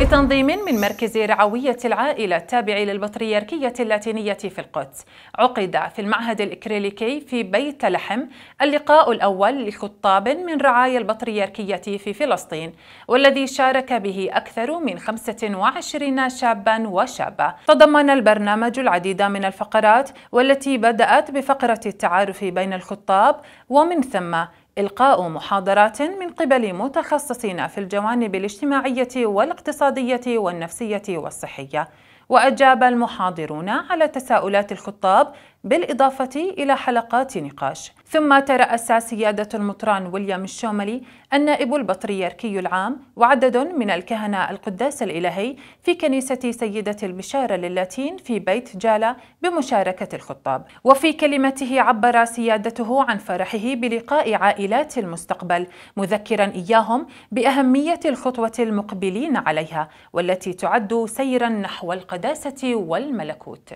بتنظيم من مركز رعوية العائلة التابع للبطريركية اللاتينية في القدس عقد في المعهد الإكريليكي في بيت لحم اللقاء الأول لخطاب من رعايا البطريركية في فلسطين والذي شارك به أكثر من 25 شابا وشابة تضمن البرنامج العديد من الفقرات والتي بدأت بفقرة التعارف بين الخطاب ومن ثم إلقاء محاضرات من قبل متخصصين في الجوانب الاجتماعية والاقتصادية والنفسية والصحية وأجاب المحاضرون على تساؤلات الخطاب بالإضافة إلى حلقات نقاش ثم ترأس سيادة المطران ويليام الشوملي النائب البطريركي العام وعدد من الكهنة القداس الإلهي في كنيسة سيدة البشارة للاتين في بيت جالا بمشاركة الخطاب وفي كلمته عبر سيادته عن فرحه بلقاء عائلات المستقبل مذكرا إياهم بأهمية الخطوة المقبلين عليها والتي تعد سيرا نحو القداسة والملكوت